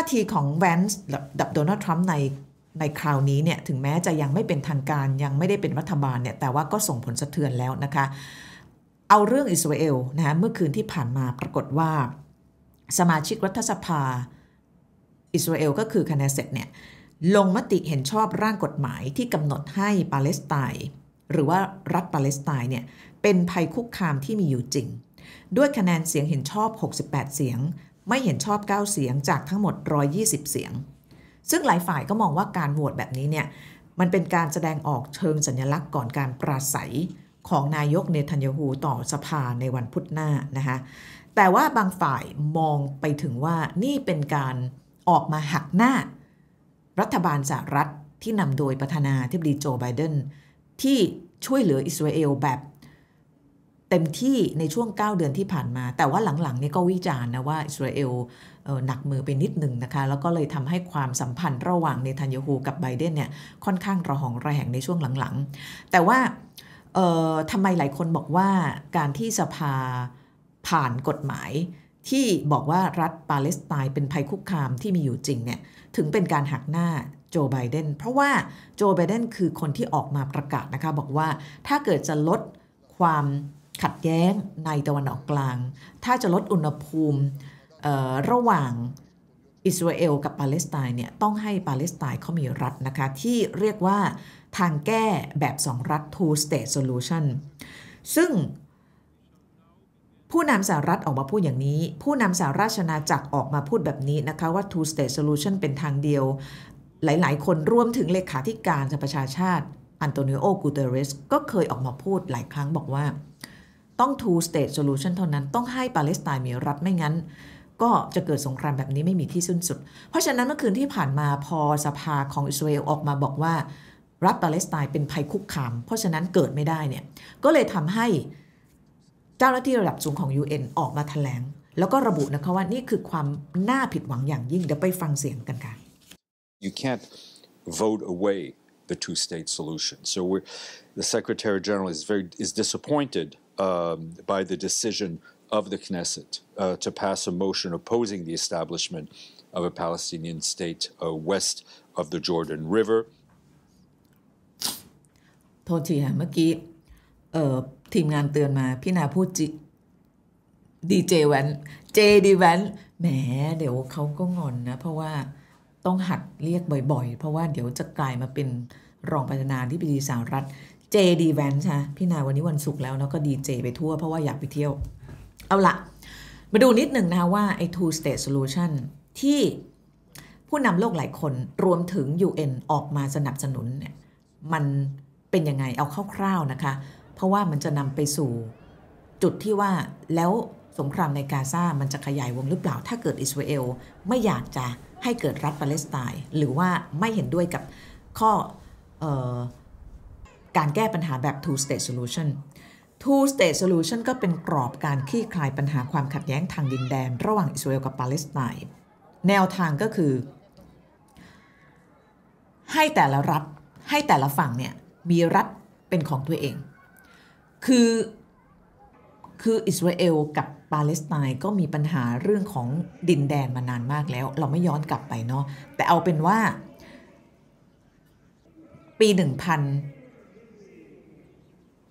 าทีของแวนส์ดับโดนัลด์ทรัมป์ในในคราวนี้เนี่ยถึงแม้จะยังไม่เป็นทางการยังไม่ได้เป็นรัฐบาลเนี่ยแต่ว่าก็ส่งผลสะเทือนแล้วนะคะ เอาเรื่องอิสราเอลนะฮะเมื่อคืนที่ผ่านมาปรากฏว่า สมาชิกรัฐสภาอิสราเอลก็คือคณะเสร็จเนี่ยลงมติเห็นชอบร่างกฎหมายที่กำหนดให้ปาเลสไตน์หรือว่ารัฐปาเลสไตน์เนี่ยเป็นภัยคุกคามที่มีอยู่จริง ด้วยคะแนนเสียงเห็นชอบ 68 เสียงไม่เห็นชอบ9เสียงจากทั้งหมด 120 เสียง ซึ่งหลายฝ่ายก็มองว่าการโหวตแบบนี้เนี่ย มันเป็นการแสดงออกเชิงสัญลักษณ์ก่อนการปราศัยของนายกเนทันยาฮูต่อสภาในวันพุธหน้านะคะแต่ว่าบางฝ่ายมองไปถึงว่านี่เป็นการออกมาหักหน้ารัฐบาลสหรัฐที่นำโดยประธานาธิบดีโจไบเดนที่ช่วยเหลืออิสราเอลแบบเต็มที่ในช่วง 9 เดือนที่ผ่านมา แต่ว่าหลังๆนี่ก็วิจารณ์นะว่าอิสราเอลหนักมือไปนิดหนึ่งนะคะ แล้วก็เลยทำให้ความสัมพันธ์ระหว่างเนทันยาฮูกับไบเดนเนี่ย ค่อนข้างระหองระแหงในช่วงหลังๆ แต่ว่าทำไมหลายคนบอกว่าการที่สภาผ่านกฎหมายที่บอกว่ารัฐปาเลสไตน์เป็นภัยคุกคามที่มีอยู่จริงเนี่ยถึงเป็นการหักหน้าโจไบเดน เพราะว่าโจไบเดนคือคนที่ออกมาประกาศนะคะบอกว่าถ้าเกิดจะลดความขัดแย้งในตะวันออกกลาง ถ้าจะลดอุณหภูมิระหว่างอิสราเอลกับปาเลสไตน์เนี่ย ต้องให้ปาเลสไตน์เขามีรัฐนะคะที่เรียกว่าทางแก้แบบสองรัฐ two state solution ซึ่ง ผู้นำสหรัฐออกมาพูดอย่างนี้ ผู้นำสหราชนาจักรออกมาพูดแบบนี้นะคะว่า two state solution เป็นทางเดียว หลายๆคนรวมถึงเลขาธิการสหประชาชาติ อันโตนิโอ กูเตเรส ก็เคยออกมาพูดหลายครั้งบอกว่าต้อง two state solution เท่านั้น ต้องให้ปาเลสไตน์มีรัฐไม่งั้นก็จะเกิดสงครามแบบนี้ไม่มีที่สิ้นสุด เพราะฉะนั้นเมื่อคืนที่ผ่านมาพอสภาของอิสราเอลออกมาบอกว่า รัฐปาเลสไตน์เป็นภัยคุกคามเพราะฉะนั้นเกิดไม่ได้เนี่ยก็เลยทำให้เจ้าหน้าที่ระดับสูงของ UN ออกมาแถลงแล้วก็ระบุนะคะว่านี่คือความน่าผิดหวังอย่างยิ่งเดี๋ยวไปฟังเสียงกันค่ะ You can't vote away the two-state solution. So the Secretary General is very is disappointed um, by the decision of the Knesset uh, to pass a motion opposing the establishment of a Palestinian state uh, west of the Jordan River. โทษทีค่ะเมื่อกี้ทีมงานเตือนมา พี่นาพูดจิดีเจแวน เจดีแวน แหมเดี๋ยวเขาก็งอนนะ เพราะว่าต้องหัดเรียกบ่อยๆ เพราะว่าเดี๋ยวจะกลายมาเป็นรองประธานาธิบดีสหรัฐดีแวนใช่พี่นาวันนี้วันศุกร์แล้วเนาะก็ดีเจไปทั่ว เพราะว่าอยากไปเที่ยว เอาละ มาดูนิดหนึ่งนะคะว่า ไอ้ two state solution ที่ผู้นำโลกหลายคนรวมถึง UN ออกมาสนับสนุนเนี่ยมันเป็นยังไงเอาคร่าวๆนะคะ เพราะว่ามันจะนำไปสู่จุดที่ว่าแล้วสงครามในกาซามันจะขยายวงหรือเปล่า ถ้าเกิดอิสราเอลไม่อยากจะให้เกิดรัฐปาเลสไตน์หรือว่าไม่เห็นด้วยกับข้ออการแก้ปัญหาแบบ two state solution two state solution ก็เป็นกรอบการคลี่คลายปัญหาความขัดแย้งทางดินแดน ระหว่างอิสราเอลกับปาเลสไตน์แนวทางก็คือให้แต่ละรัฐให้แต่ละฝั่งเนี่ย มีรัฐเป็นของตัวเอง คือคืออิสราเอลกับปาเลสไตน์ก็มีปัญหาเรื่องของดินแดนมานานมากแล้ว เราไม่ย้อนกลับไปเนาะแต่เอาเป็นว่าปี 1 0 0 0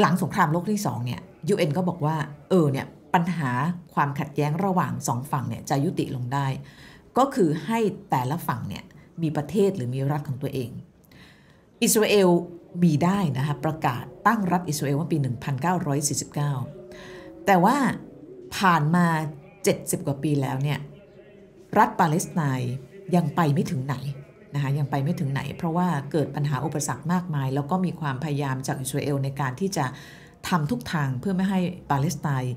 หลังสงครามโลกที่สองเนี่ย UN ก็บอกว่าเออเนี่ยปัญหาความขัดแย้งระหว่างสองฝั่งเนี่ยจะยุติลงได้ ก็คือให้แต่ละฝั่งเนี่ยมีประเทศหรือมีรัฐของตัวเอง อิสราเอลมีได้นะคะประกาศตั้งรัฐอิสราเอลว่าปี 1949 แต่ว่าผ่านมา 70 กว่าปีแล้วเนี่ย รัฐปาเลสไตน์ยังไปไม่ถึงไหนนะคะยังไปไม่ถึงไหน เพราะว่าเกิดปัญหาอุปสรรคมากมาย แล้วก็มีความพยายามจากอิสราเอลในการที่จะทำทุกทางเพื่อไม่ให้ปาเลสไตน์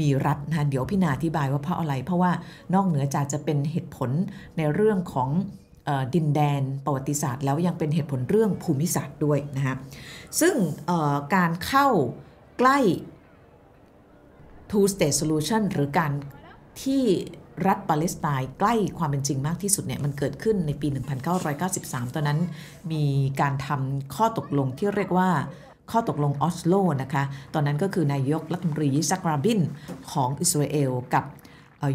มีรัฐนะเดี๋ยวพี่นาอธิบายว่าเพราะอะไร เพราะว่านอกเหนือจากจะเป็นเหตุผลในเรื่องของดินแดนประวัติศาสตร์แล้วยังเป็นเหตุผลเรื่องภูมิศาสตร์ด้วยนะคะซึ่งการเข้าใกล้ two state solution หรือการที่รัฐปาเลสไตน์ใกล้ความเป็นจริงมากที่สุดเนี่ย มันเกิดขึ้นในปี 1993 ตอนนั้นมีการทำข้อตกลงที่เรียกว่าข้อตกลงออสโลนะคะ ตอนนั้นก็คือนายกรัฐมนตรียิสักราบินของอิสราเอลกับ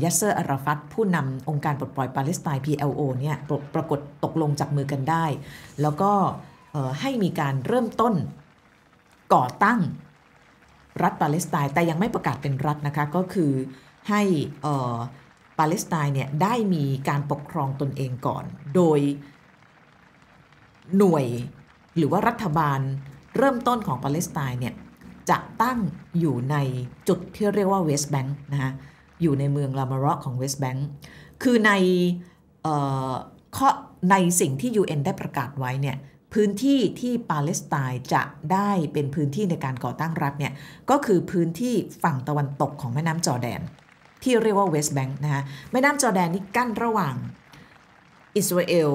ยัสเซอร์อาราฟัต ผู้นำองค์การปลดปล่อยปาเลสไตน์ PLO เนี่ย ปรากฏตกลงจับมือกันได้ แล้วก็ให้มีการเริ่มต้นก่อตั้ง รัฐปาเลสไตน์แต่ยังไม่ประกาศเป็นรัฐนะคะก็คือให้ปาเลสไตน์เนี่ยได้มีการปกครองตนเองก่อน โดยหน่วยหรือว่ารัฐบาลเริ่มต้นของปาเลสไตน์เนี่ยจะตั้งอยู่ในจุดที่เรียกว่าเวสต์แบงค์นะคะอยู่ในเมืองลามารอของเวสต์แบงค์คือในข้อในสิ่งที่ UN ได้ประกาศไว้เนี่ย พื้นที่ที่ปาเลสไตน์จะได้เป็นพื้นที่ในการก่อตั้งรัฐเนี่ย ก็คือพื้นที่ฝั่งตะวันตกของแม่น้ำจอแดนที่เรียกว่าเวสต์แบงค์นะฮะแม่น้ำจอแดนนี่กั้นระหว่างอิสราเอล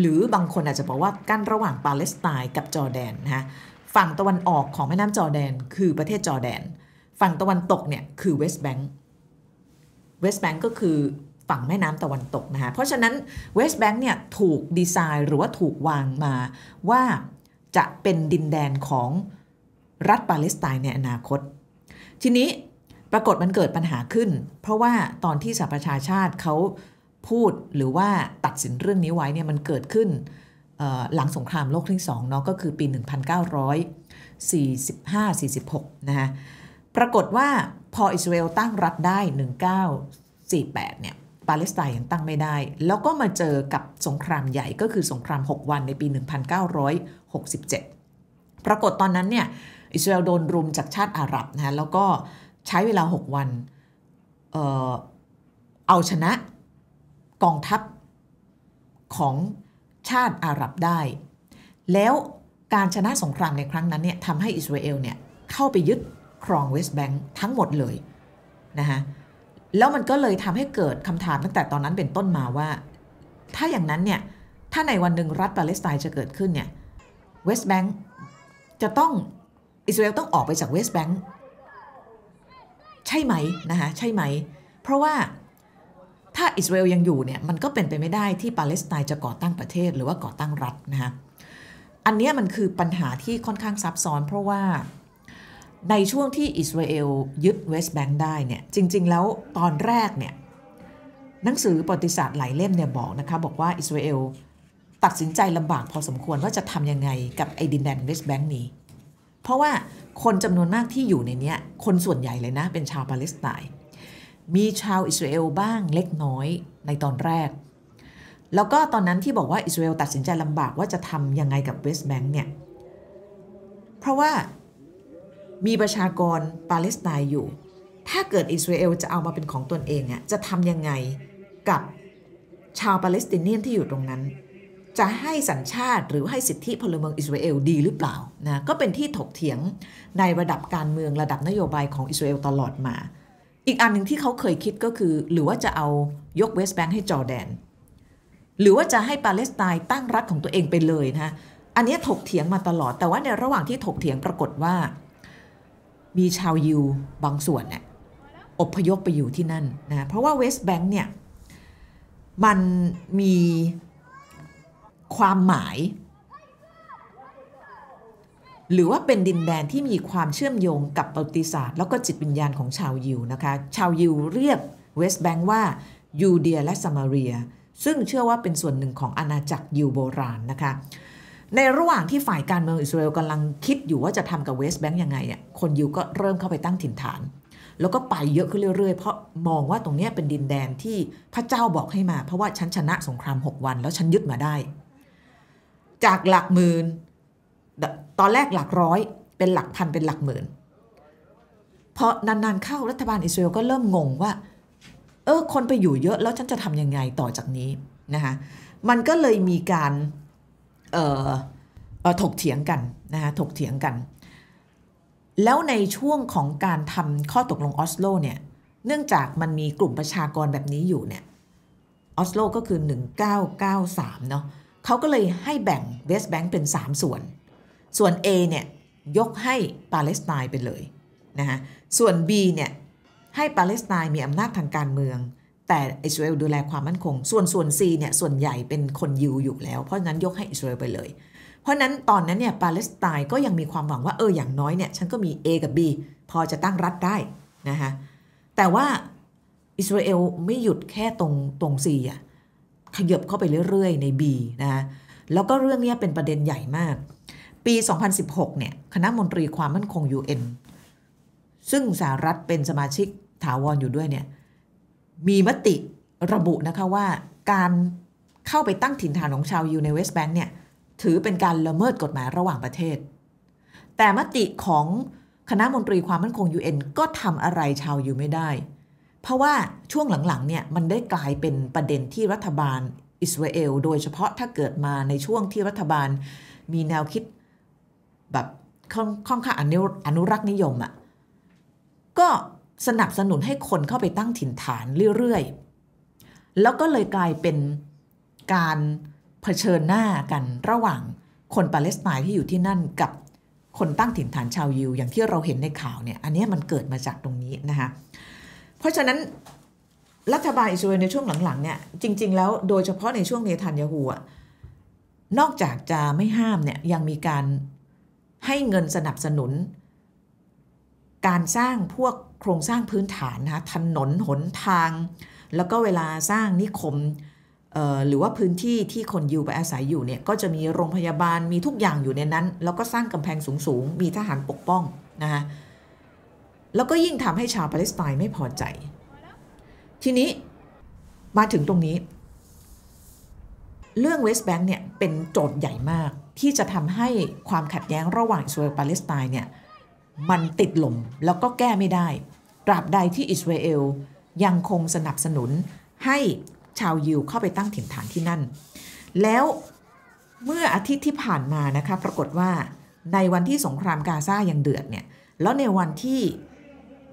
หรือบางคนอาจจะบอกว่ากั้นระหว่างปาเลสไตน์กับจอแดนนะฮะฝั่งตะวันออกของแม่น้ำจอแดนคือประเทศจอแดน ฝั่งตะวันตกเนี่ยคือเวสต์แบงค์เวสต์แบงค์ก็คือฝั่งแม่น้ำตะวันตกนะฮะเพราะฉะนั้นเวสต์แบงค์เนี่ยถูกดีไซน์หรือว่าถูกวางมาว่าจะเป็นดินแดนของรัฐปาเลสไตน์ในอนาคต ทีนี้ปรากฏมันเกิดปัญหาขึ้น เพราะว่าตอนที่สหประชาชาติเขาพูดหรือว่าตัดสินเรื่องนี้ไว้เนี่ยมันเกิดขึ้น หลังสงครามโลกที่สองเนาะก็คือปี 1945-46 นะฮะ ปรากฏว่าพออิสราเอลตั้งรัฐได้ 1948 เนี่ยปาเลสไตน์ยังตั้งไม่ได้ แล้วก็มาเจอกับสงครามใหญ่ก็คือสงคราม 6 วันในปี 1967 ปรากฏตอนนั้นเนี่ย อิสราเอลโดนรุมจากชาติอาหรับนะแล้วก็ใช้เวลา 6 วัน เออเอาชนะกองทัพของชาติอาหรับได้ แล้วการชนะสงครามในครั้งนั้นเนี่ยทำให้อิสราเอลเนี่ยเข้าไปยึดครองเวสต์แบงค์ทั้งหมดเลยนะคะแล้วมันก็เลยทำให้เกิดคำถามตั้งแต่ตอนนั้นเป็นต้นมาว่า ถ้าอย่างนั้นเนี่ยถ้าในวันหนึ่งรัฐปาเลสไตน์จะเกิดขึ้นเนี่ยเวสต์แบงค์จะต้องอิสราเอลต้องออกไปจากเวสต์แบงค์ใช่ไหมนะคะใช่ไหม เพราะว่าถ้าอิสราเอลยังอยู่เนี่ยมันก็เป็นไปไม่ได้ที่ปาเลสไตน์จะก่อตั้งประเทศหรือว่าก่อตั้งรัฐนะคะอันนี้มันคือปัญหาที่ค่อนข้างซับซ้อนเพราะว่าในช่วงที่อิสราเอลยึดเวสต์แบงค์ได้เนี่ยจริงๆแล้วตอนแรกเนี่ยหนังสือประวัติศาสตร์หลายเล่มเนี่ยบอกนะคะบอกว่าอิสราเอลตัดสินใจลำบากพอสมควร ว่าจะทำยังไงกับไอ้ดินแดนเวสต์แบงค์นี้เพราะว่าคนจำนวนมากที่อยู่ในนี้คนส่วนใหญ่เลยนะเป็นชาวปาเลสไตน์มีชาวอิสราเอลบ้างเล็กน้อยในตอนแรก แล้วก็ตอนนั้นที่บอกว่าอิสราเอลตัดสินใจลำบากว่าจะทำยังไงกับเวสต์แบงค์เนี่ยเพราะว่ามีประชากรปาเลสไตน์อยู่ ถ้าเกิดอิสราเอลจะเอามาเป็นของตนเองอะจะทำยังไงกับชาวปาเลสไตเนียนที่อยู่ตรงนั้นจะให้สัญชาติหรือให้สิทธิพลเมืองอิสราเอลดีหรือเปล่านะก็เป็นที่ถกเถียงในระดับการเมืองระดับนโยบายของอิสราเอลตลอดมา อีกอันหนึ่งที่เขาเคยคิดก็คือ หรือว่าจะเอายกเวสต์แบงค์ให้จอร์แดนหรือว่าจะให้ปาเลสไตน์ตั้งรัฐของตัวเองไปเลยนะอันนี้ถกเถียงมาตลอด แต่ว่าในระหว่างที่ถกเถียงปรากฏว่า มีชาวยิวบางส่วนเนี่ยอพยพไปอยู่ที่นั่นนะเพราะว่าเวสต์แบงค์เนี่ยมันมีความหมาย หรือว่าเป็นดินแดนที่มีความเชื่อมโยงกับประวัติศาสตร์แล้วก็จิตวิญญาณของชาวยิวนะคะ ชาวยิวเรียกเวสต์แบง์ว่ายูเดียและซามารียซึ่งเชื่อว่าเป็นส่วนหนึ่งของอาณาจักรยิวโบราณนะคะในระหว่างที่ฝ่ายการเมืองอิสราเอลกำลังคิดอยู่ว่าจะทำกับเวสต์แบงก์ยังไงเนี่ยคนยิวก็เริ่มเข้าไปตั้งถิ่นฐาน แล้วก็ไปเยอะขึ้นเรื่อยๆเพราะมองว่าตรงนี้เป็นดินแดนที่พระเจ้าบอกให้มา เพราะว่าฉันชนะสงคราม6วันแล้วฉันยึดมาได้จากหลักหมื่น ตอนแรกหลักร้อย เป็นหลักพันเป็นหลักหมื่นพอนานๆเข้ารัฐบาลอิสราเอลก็เริ่มงงว่า เออ คนไปอยู่เยอะแล้วฉันจะทำยังไงต่อจากนี้นะคะมันก็เลยมีการเอ่อถกเถียงกันนะคะถกเถียงกัน แล้วในช่วงของการทำข้อตกลงออสโลเนี่ย เนื่องจากมันมีกลุ่มประชากรแบบนี้อยู่เนี่ย ออสโลก็คือ 1993เนาะเขาก็เลยให้แบ่งเวสแบงค์เป็น 3 ส่วน ส่วน A เนี่ย ยกให้ปาเลสไตน์ไปเลยนะฮะ ส่วน B เนี่ย ให้ปาเลสไตน์มีอำนาจทางการเมือง แต่อิสราเอลดูแลความมั่นคง ส่วน ส่วน C เนี่ย ส่วนใหญ่เป็นคนยิวอยู่แล้ว เพราะนั้นยกให้อิสราเอลไปเลย เพราะนั้นตอนนั้นเนี่ยปาเลสไตน์ก็ยังมีความหวังว่าเออ อย่างน้อยเนี่ย ฉันก็มี A กับ B พอจะตั้งรัฐได้นะฮะแต่ว่าอิสราเอลไม่หยุดแค่ตรงตรงซีอ่ะขยบเข้าไปเรื่อยๆ ใน B นะ แล้วก็เรื่องนี้เป็นประเด็นใหญ่มาก ปี 2016เนี่ย คณะมนตรีความมั่นคง UN ซึ่งสหรัฐเป็นสมาชิกถาวรออยู่ด้วยเนี่ย มีมติระบุนะคะว่าการเข้าไปตั้งถิ่นฐานของชาวยูในเวสต์แบงค์เนี่ย ถือเป็นการละเมิดกฎหมายระหว่างประเทศ แต่มติของคณะมนตรีความมั่นคง UN ก็ทำอะไรชาวยูไม่ได้เพราะว่าช่วงหลังๆเนี่ยมันได้กลายเป็นประเด็นที่รัฐบาลอิสราเอลโดยเฉพาะถ้าเกิดมาในช่วงที่รัฐบาลมีแนวคิดแบบค่อนข้างอนุรักษ์นิยมอะ่ะก็สนับสนุนให้คนเข้าไปตั้งถิ่นฐานเรื่อยๆ แล้วก็เลยกลายเป็นการเผชิญหน้ากันระหว่างคนปาเลสไตน์ที่อยู่ที่นั่นกับคนตั้งถิ่นฐานชาวยิว อย่างที่เราเห็นในข่าวเนี่ยอันนี้มันเกิดมาจากตรงนี้นะคะเพราะฉะนั้นรัฐบาลอิสราเอลในช่วงหลังๆเนี่ยจริงๆแล้วโดยเฉพาะในช่วงเนทันยาฮูอะนอกจากจะไม่ห้ามเนี่ยยังมีการให้เงินสนับสนุน การสร้างพวกโครงสร้างพื้นฐานนะถนน หน ทาง แล้วก็เวลาสร้างนิคมหรือว่าพื้นที่ที่คนยิวไปอาศัยอยู่เนี่ย ก็จะมีโรงพยาบาลมีทุกอย่างอยู่ในนั้น แล้วก็สร้างกำแพงสูงๆมีทหารปกป้องนะคะแล้วก็ยิ่งทำให้ชาวปาเลสไตน์ไม่พอใจ ทีนี้มาถึงตรงนี้ เรื่องเวสต์แบงค์เนี่ยเป็นโจทย์ใหญ่มาก ที่จะทำให้ความขัดแย้งระหว่างอิสราเอลปาเลสไตน์เนี่ย มันติดหล่มแล้วก็แก้ไม่ได้ ตราบใดที่อิสราเอลยังคงสนับสนุนให้ชาวยิวเข้าไปตั้งถิ่นฐานที่นั่น แล้วเมื่ออาทิตย์ที่ผ่านมานะคะปรากฏว่าในวันที่สงครามกาซายังเดือดเนี่ยแล้วในวันที่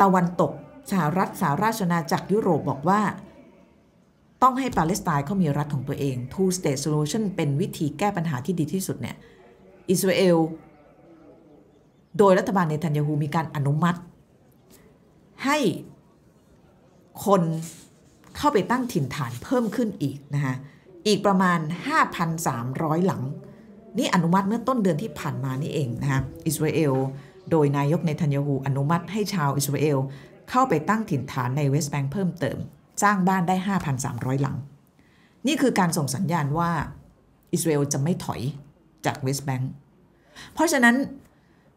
ตะวันตกสหรัฐ สาราชนาจักรยุโรปบอกว่าต้องให้ปาเลสไตน์เขามีรัฐของตัวเอง two state solution เป็นวิธีแก้ปัญหาที่ดีที่สุดเนี่ยอิสราเอลโดยรัฐบาลเนทันยาฮูมีการอนุมัติ ให้คนเข้าไปตั้งถิ่นฐานเพิ่มขึ้นอีกนะคะอีกประมาณ 5,300 หลัง นี่อนุมัติเมื่อต้นเดือนที่ผ่านมานี่เองนะคะอิสราเอลโดยนายกเนทันยาฮูอนุมัติให้ชาวอิสราเอลเข้าไปตั้งถิ่นฐานในเวสต์แบงค์เพิ่มเติม สร้างบ้านได้ 5,300 หลัง นี่คือการส่งสัญญาณว่าอิสราเอลจะไม่ถอยจากเวสต์แบงค์เพราะฉะนั้น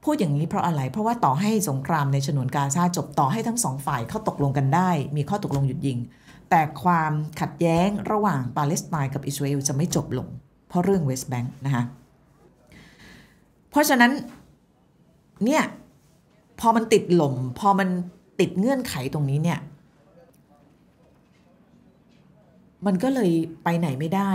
พูดอย่างนี้เพราะอะไรเพราะว่าต่อให้สงครามในฉนวนกาซาจบต่อให้ทั้งสองฝ่ายเข้าตกลงกันได้ มีข้อตกลงหยุดยิง แต่ความขัดแย้งระหว่างปาเลสไตน์กับอิสราเอลจะไม่จบลง เพราะเรื่องเวสต์แบงค์นะคะเพราะฉะนั้นเนี่ย พอมันติดหล่มพอมันติดเงื่อนไขตรงนี้เนี่ย มันก็เลยไปไหนไม่ได้